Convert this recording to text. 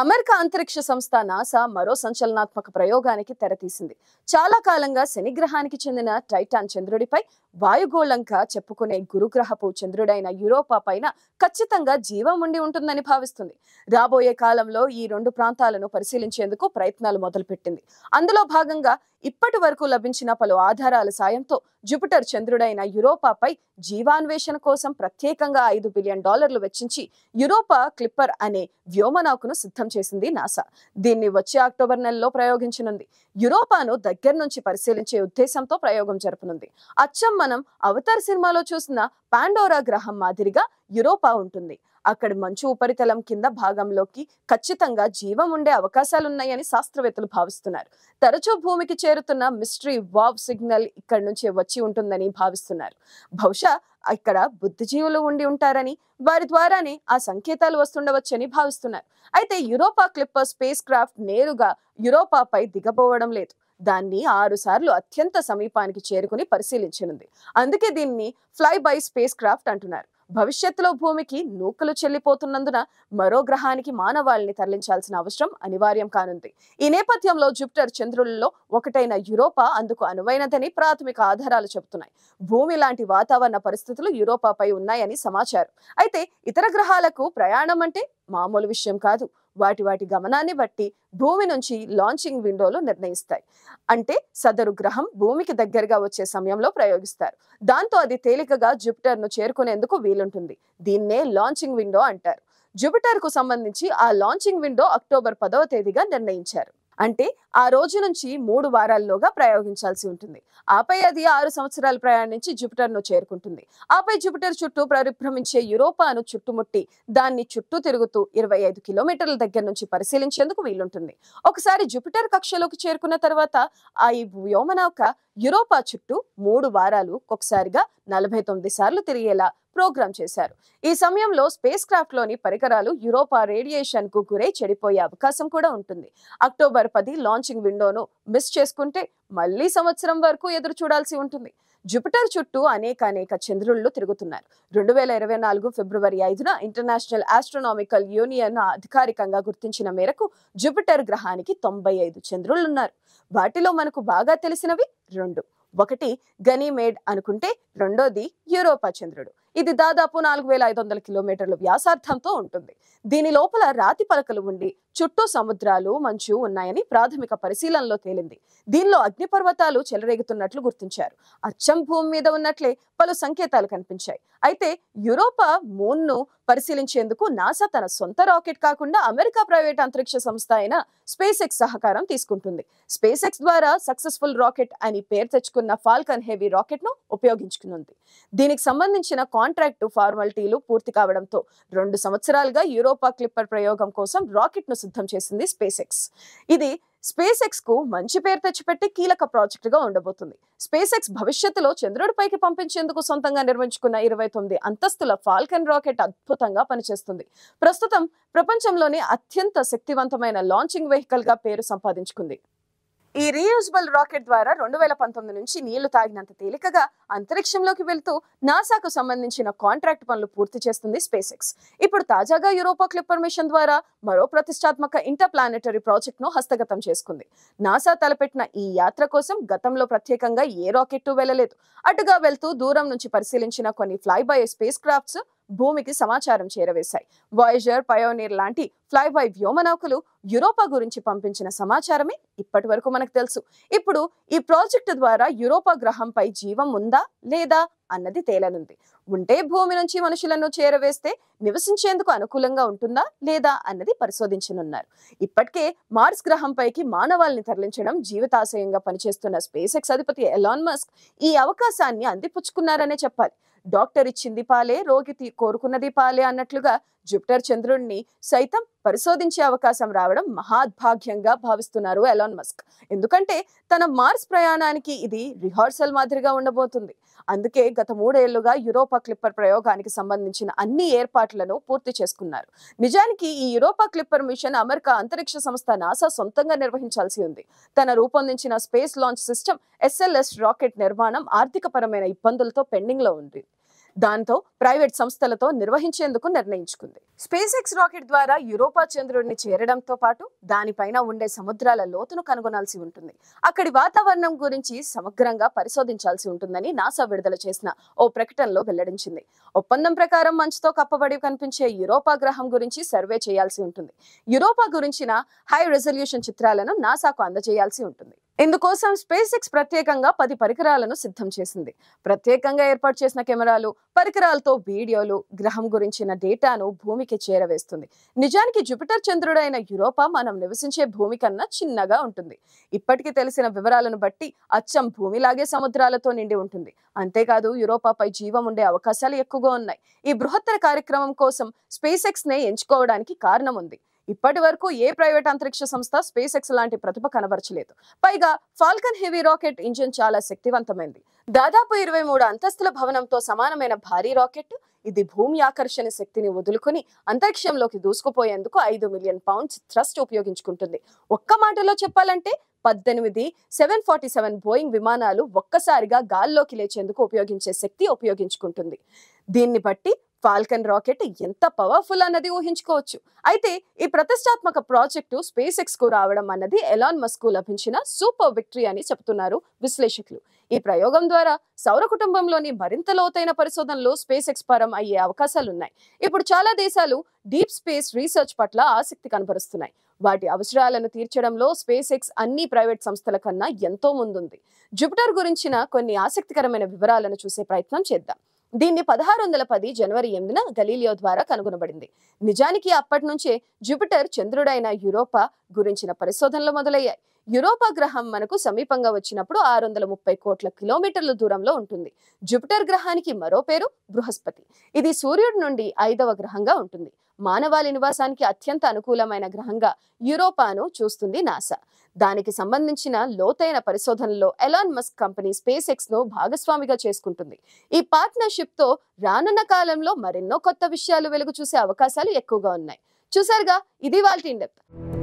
America అంతరిక్ష సంస్థ NASA మరో సంచలనాత్మక ప్రయోగానికి తెరతీసింది చాలా కాలంగా శనిగ్రహానికి చెందిన టైటాన్ చంద్రుడిపై వాయుగోళంగా చెప్పుకునే గురుగ్రహపు చంద్రుడైన యూరోపా పైన ఖచ్చితంగా జీవం ఉండి ఉంటుందని భావిస్తుంది రాబోయే కాలంలో ఈ రెండు ప్రాంతాలను పరిశీలించేందుకు ప్రయత్నాలు మొదలుపెట్టింది అందులో భాగంగా ఇప్పటి వరకు లభించిన పలు ఆధారాల సాయంతో జూపిటర్ చంద్రుడైన యూరోపాపై జీవాన్వేషణ కోసం ప్రత్యేకంగా ఐదు బిలియన్ డాలర్లు వెచ్చించి యూరోపా క్లిప్పర్ అనే వ్యోమనౌకను సిద్ధం చేసింది నాసా దీన్ని వచ్చే అక్టోబర్ నెలలో ప్రయోగించనుంది యూరోపాను దగ్గర నుంచి పరిశీలించే ఉద్దేశంతో ప్రయోగం జరపనుంది అచ్చమ్మ మనం అవతార్ సినిమాలో చూసిన పాండోరా గ్రహం మాదిరిగా యూరోపా ఉంటుంది అక్కడ మంచు ఉపరితలం కింద భాగంలోకి ఖచ్చితంగా జీవం ఉండే అవకాశాలున్నాయని శాస్త్రవేత్తలు భావిస్తున్నారు తరచూ భూమికి చేరుతున్న మిస్ట్రీ వాబ్ సిగ్నల్ ఇక్కడ నుంచే వచ్చి ఉంటుందని భావిస్తున్నారు బహుశా ఇక్కడ బుద్ధిజీవులు ఉండి ఉంటారని వారి ద్వారానే ఆ సంకేతాలు వస్తుండవచ్చని భావిస్తున్నారు అయితే యూరోపా క్లిప్పర్ స్పేస్ క్రాఫ్ట్ నేరుగా యూరోపాపై దిగబోవడం లేదు దాన్ని ఆరుసార్లు అత్యంత సమీపానికి చేరుకుని పరిశీలించనుంది అందుకే దీన్ని ఫ్లై బై స్పేస్ క్రాఫ్ట్ అంటున్నారు భవిష్యత్తులో భూమికి నూకలు చెల్లిపోతున్నందున మరో గ్రహానికి మానవాళిని తరలించాల్సిన అవసరం అనివార్యం కానుంది ఈ నేపథ్యంలో జూపిటర్ చంద్రులలో ఒకటైన యూరోపా అందుకు అనువైనదని ప్రాథమిక ఆధారాలు చెబుతున్నాయి భూమి లాంటి వాతావరణ పరిస్థితులు యూరోపాపై ఉన్నాయని సమాచారం అయితే ఇతర గ్రహాలకు ప్రయాణం అంటే మామూలు విషయం కాదు వాటి వాటి గమనాన్ని బట్టి భూమి నుంచి లాంచింగ్ విండోలు నిర్ణయిస్తాయి అంటే సదరు గ్రహం భూమికి దగ్గరగా వచ్చే సమయంలో ప్రయోగిస్తారు దాంతో అది తేలికగా జూపిటర్ను చేరుకునేందుకు వీలుంటుంది దీన్నే లాంచింగ్ విండో అంటారు జూపిటర్కు సంబంధించి ఆ లాంచింగ్ విండో అక్టోబర్ పదవ తేదీగా నిర్ణయించారు అంటే ఆ రోజు నుంచి మూడు వారాల్లోగా ప్రయోగించాల్సి ఉంటుంది ఆపై అది ఆరు సంవత్సరాలు ప్రయాణించి ను చేరుకుంటుంది ఆపై జూపిటర్ చుట్టూ పరిభ్రమించే యూరోపాను చుట్టుముట్టి దాన్ని చుట్టూ తిరుగుతూ ఇరవై ఐదు కిలోమీటర్ల దగ్గర నుంచి పరిశీలించేందుకు వీలుంటుంది ఒకసారి జూపిటర్ కక్షలోకి చేరుకున్న తర్వాత ఆ ఈ వ్యోమనౌక యూరోపా చుట్టూ మూడు వారాలు ఒకసారిగా నలభై తొమ్మిది సార్లు తిరిగేలా ప్రోగ్రామ్ చేశారు ఈ సమయంలో స్పేస్ క్రాఫ్ట్ లోని పరికరాలు యూరోపా రేడియేషన్ కు గురై చెడిపోయే అవకాశం కూడా ఉంటుంది అక్టోబర్ పది లాంచింగ్ విండోను మిస్ చేసుకుంటే మళ్ళీ సంవత్సరం వరకు ఎదురు చూడాల్సి ఉంటుంది జూపిటర్ చుట్టూ అనేక అనేక చంద్రుళ్ళు తిరుగుతున్నారు రెండు వేల ఇరవై నాలుగు ఫిబ్రవరి ఐదున ఇంటర్నేషనల్ ఆస్ట్రోనామికల్ యూనియన్ అధికారికంగా గుర్తించిన మేరకు జూపిటర్ గ్రహానికి తొంభై ఐదు చంద్రులున్నారు వాటిలో మనకు బాగా తెలిసినవి రెండు ఒకటి గనీమేడ్ అనుకుంటే రెండోది యూరోపా చంద్రుడు ఇది దాదాపు నాలుగు వేల ఐదు వందల కిలోమీటర్ల వ్యాసార్థంతో ఉంటుంది దీని లోపల రాతి పలకలు ఉండి చుట్టూ సముద్రాలు మంచు ఉన్నాయని ప్రాథమిక పరిశీలనలో తేలింది దీనిలో అగ్నిపర్వతాలు చెలరేగుతున్నట్లు గుర్తించారు అచ్చం భూమి మీద ఉన్నట్లే పలు సంకేతాలు కనిపించాయి అయితే యూరోపా మూన్ను పరిశీలించేందుకు నాసా తన సొంత రాకెట్ కాకుండా అమెరికా ప్రైవేట్ అంతరిక్ష సంస్థ అయిన స్పేస్ ఎక్స్ సహకారం తీసుకుంటుంది స్పేస్ ఎక్స్ ద్వారా సక్సెస్ఫుల్ రాకెట్ అని పేరు తెచ్చుకున్న ఫాల్కన్ హెవీ రాకెట్ ను ఉపయోగించుకుంది దీనికి సంబంధించిన కాంట్రాక్టు ఫార్మాలిటీలు పూర్తి కావడంతో రెండు సంవత్సరాలుగా యూరోపా క్లిప్పర్ ప్రయోగం కోసం రాకెట్ ను సిద్ధం చేసింది స్పేస్ ఎక్స్ ఇది స్పేస్ ఎక్స్ కు మంచి పేరు తెచ్చిపెట్టి కీలక గా ఉండబోతుంది స్పేస్ ఎక్స్ భవిష్యత్తులో చంద్రుడిపైకి పంపించేందుకు సొంతంగా నిర్మించుకున్న ఇరవై తొమ్మిది అంతస్తుల ఫాల్కన్ రాకెట్ అద్భుతంగా పనిచేస్తుంది ప్రస్తుతం ప్రపంచంలోనే అత్యంత శక్తివంతమైన లాంచింగ్ వెహికల్ గా పేరు సంపాదించుకుంది ఈ రీయూజబుల్ రాకెట్ ద్వారా రెండు వేల పంతొమ్మిది నుంచి నీళ్లు తాగినంత తేలికగా అంతరిక్షంలోకి వెళ్తూ నాసాకు సంబంధించిన కాంట్రాక్ట్ పనులు పూర్తి చేస్తుంది స్పేస్ ఎక్స్ ఇప్పుడు తాజాగా యూరోపా క్లిప్పర్ మిషన్ ద్వారా మరో ప్రతిష్టాత్మక ఇంటర్ ప్లానెటరీ ప్రాజెక్ట్ ను హస్తగతం చేసుకుంది నాసా తలపెట్టిన ఈ యాత్ర కోసం గతంలో ప్రత్యేకంగా ఏ రాకెట్ వెళ్ళలేదు అటుగా వెళ్తూ దూరం నుంచి పరిశీలించిన కొన్ని ఫ్లైబై స్పేస్ క్రాఫ్ట్స్ భూమికి సమాచారం చేరవేశాయి వాయిజర్ పయోనీర్ లాంటి ఫ్లైబై వ్యోమనౌకలు యూరోపా గురించి పంపించిన సమాచారమే ఇప్పటి వరకు మనకు తెలుసు ఇప్పుడు ఈ ప్రాజెక్టు ద్వారా యూరోపా గ్రహంపై జీవం ఉందా లేదా అన్నది తేలనుంది ఉంటే భూమి నుంచి మనుషులను చేరవేస్తే నివసించేందుకు అనుకూలంగా ఉంటుందా లేదా అన్నది పరిశోధించనున్నారు ఇప్పటికే మార్స్ గ్రహంపైకి మానవాల్ని తరలించడం జీవితాశయంగా పనిచేస్తున్న స్పేస్ ఎక్స్ అధిపతి ఎలాన్ మస్క్ ఈ అవకాశాన్ని అందిపుచ్చుకున్నారనే చెప్పాలి డాక్టర్ ఇచ్చింది పాలే రోగి కోరుకున్నది పాలే అన్నట్లుగా జూపిటర్ చంద్రుడిని సైతం పరిశోధించే అవకాశం రావడం మహాద్భాగ్యంగా భావిస్తున్నారు ఎలాన్ మస్క్ ఎందుకంటే తన మార్స్ ప్రయాణానికి ఇది రిహార్సల్ మాదిరిగా ఉండబోతుంది అందుకే గత మూడేళ్లుగా యూరోపా క్లిప్పర్ ప్రయోగానికి సంబంధించిన అన్ని ఏర్పాట్లను పూర్తి చేసుకున్నారు నిజానికి ఈ యూరోపా క్లిప్పర్ మిషన్ అమెరికా అంతరిక్ష సంస్థ నాసా సొంతంగా నిర్వహించాల్సి ఉంది తన రూపొందించిన space launch system SLS rocket నిర్మాణం ఆర్థికపరమైన ఇబ్బందులతో పెండింగ్లో ఉంది దాంతో ప్రైవేట్ సంస్థలతో నిర్వహించేందుకు నిర్ణయించుకుంది స్పేస్ ఎక్స్ రాకెట్ ద్వారా యూరోపా చంద్రుడిని చేరడంతో పాటు దానిపైన ఉండే సముద్రాల లోతును కనుగొనాల్సి ఉంటుంది అక్కడి వాతావరణం గురించి సమగ్రంగా పరిశోధించాల్సి ఉంటుందని నాసా విడుదల చేసిన ఓ ప్రకటనలో వెల్లడించింది ఒప్పందం ప్రకారం మంచుతో కప్పబడి కనిపించే యూరోపా గ్రహం గురించి సర్వే చేయాల్సి ఉంటుంది యూరోపా గురించిన హై రెజల్యూషన్ చిత్రాలను నాసాకు అందజేయాల్సి ఉంటుంది ఇందుకోసం స్పేస్ ఎక్స్ ప్రత్యేకంగా పది పరికరాలను సిద్ధం చేసింది ప్రత్యేకంగా ఏర్పాటు చేసిన కెమెరాలు పరికరాలతో వీడియోలు గ్రహం గురించిన డేటాను భూమికి చేరవేస్తుంది నిజానికి జూపిటర్ చంద్రుడైన యూరోపా మనం నివసించే భూమి కన్నా చిన్నగా ఉంటుంది ఇప్పటికీ తెలిసిన వివరాలను బట్టి అచ్చం భూమిలాగే సముద్రాలతో నిండి ఉంటుంది అంతేకాదు యూరోపాపై జీవం ఉండే అవకాశాలు ఎక్కువగా ఉన్నాయి ఈ బృహత్తర కార్యక్రమం కోసం స్పేస్ ఎక్స్ నే ఎంచుకోవడానికి కారణం ఉంది ఇప్పటి వరకు ఏ ప్రైవేట్ అంతరిక్ష సంస్థ స్పేస్ ఎక్స్ లాంటి ప్రతిభ కనబరచలేదు పైగా ఫాల్కన్ హెవీ రాకెట్ ఇంజిన్ చాలా శక్తివంతమైంది దాదాపు ఇరవై మూడు అంతస్తుల భవనంతో సమానమైన భారీ రాకెట్ ఇది భూమి ఆకర్షణ శక్తిని వదులుకుని అంతరిక్షంలోకి దూసుకుపోయేందుకు ఐదు మిలియన్ పౌండ్స్ థ్రస్ట్ ఉపయోగించుకుంటుంది ఒక్క మాటలో చెప్పాలంటే పద్దెనిమిది సెవెన్ ఫార్టీ సెవెన్ బోయింగ్ విమానాలు ఒక్కసారిగా గాల్లోకి లేచేందుకు ఉపయోగించే శక్తి ఉపయోగించుకుంటుంది దీన్ని బట్టి ఫాల్కన్ రాకెట్ ఎంత పవర్ఫుల్ అన్నది ఊహించుకోవచ్చు అయితే ఈ ప్రతిష్టాత్మక ప్రాజెక్టు స్పేస్ ఎక్స్కు రావడం అన్నది ఎలాన్ మస్కు లభించిన సూపర్ విక్టరీ అని చెప్తున్నారు విశ్లేషకులు ఈ ప్రయోగం ద్వారా సౌర కుటుంబంలోని మరింత లోతైన పరిశోధనలో స్పేస్ ఎక్స్ పరం అయ్యే అవకాశాలున్నాయి ఇప్పుడు చాలా దేశాలు డీప్ స్పేస్ రీసెర్చ్ పట్ల ఆసక్తి కనబరుస్తున్నాయి వాటి అవసరాలను తీర్చడంలో స్పేస్ ఎక్స్ అన్ని ప్రైవేట్ సంస్థల కన్నా ఎంతో ముందుంది జుపిటర్ గురించిన కొన్ని ఆసక్తికరమైన వివరాలను చూసే ప్రయత్నం చేద్దాం దీన్ని పదహారు వందల పది జనవరి ఎనిమిదిన గలీలియో ద్వారా కనుగొనబడింది నిజానికి అప్పటి నుంచే జూపిటర్ చంద్రుడైన యూరోపా గురించిన పరిశోధనలు మొదలయ్యాయి యూరోపా గ్రహం మనకు సమీపంగా వచ్చినప్పుడు ఆరు వందల ముప్పై కోట్ల కిలోమీటర్ల దూరంలో ఉంటుంది జూపిటర్ గ్రహానికి మరో పేరు బృహస్పతి ఇది సూర్యుడి నుండి ఐదవ గ్రహంగా ఉంటుంది మానవాళి నివాసానికి అత్యంత అనుకూలమైన గ్రహంగా యూరోపాను చూస్తుంది నాసా దానికి సంబంధించిన లోతైన పరిశోధనలో Elon Musk company space X ను భాగస్వామిగా చేసుకుంటుంది ఈ పార్ట్నర్షిప్ తో రానున్న కాలంలో మరెన్నో కొత్త విషయాలు వెలుగు చూసే అవకాశాలు ఎక్కువగా ఉన్నాయి చూసారుగా ఇది వాళ్ళ